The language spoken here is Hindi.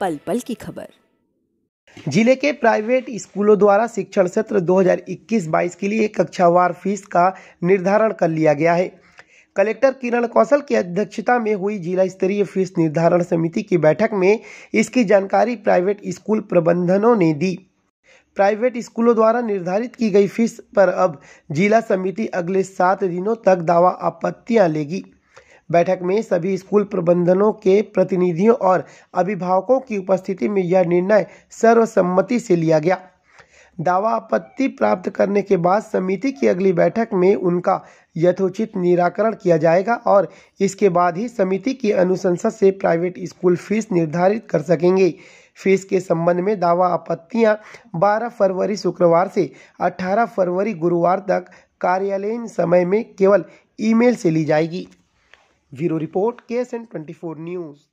पल पल की खबर जिले के प्राइवेट स्कूलों द्वारा शिक्षण सत्र 2021-22 के लिए कक्षावार फीस का निर्धारण कर लिया गया है कलेक्टर किरण कौशल की अध्यक्षता में हुई जिला स्तरीय फीस निर्धारण समिति की बैठक में इसकी जानकारी प्राइवेट स्कूल प्रबंधनों ने दी प्राइवेट स्कूलों द्वारा निर्धारित की गई फीस पर अब जिला समिति अगले सात दिनों तक दावा आपत्तियां लेगी बैठक में सभी स्कूल प्रबंधनों के प्रतिनिधियों और अभिभावकों की उपस्थिति में यह निर्णय सर्वसम्मति से लिया गया दावा आपत्ति प्राप्त करने के बाद समिति की अगली बैठक में उनका यथोचित निराकरण किया जाएगा और इसके बाद ही समिति की अनुशंसा से प्राइवेट स्कूल फीस निर्धारित कर सकेंगे फीस के संबंध में दावा आपत्तियां 12 फरवरी शुक्रवार से 18 फरवरी गुरुवार तक कार्यालयीन समय में केवल ईमेल से ली जाएगी वीरो रिपोर्ट के S N twenty four news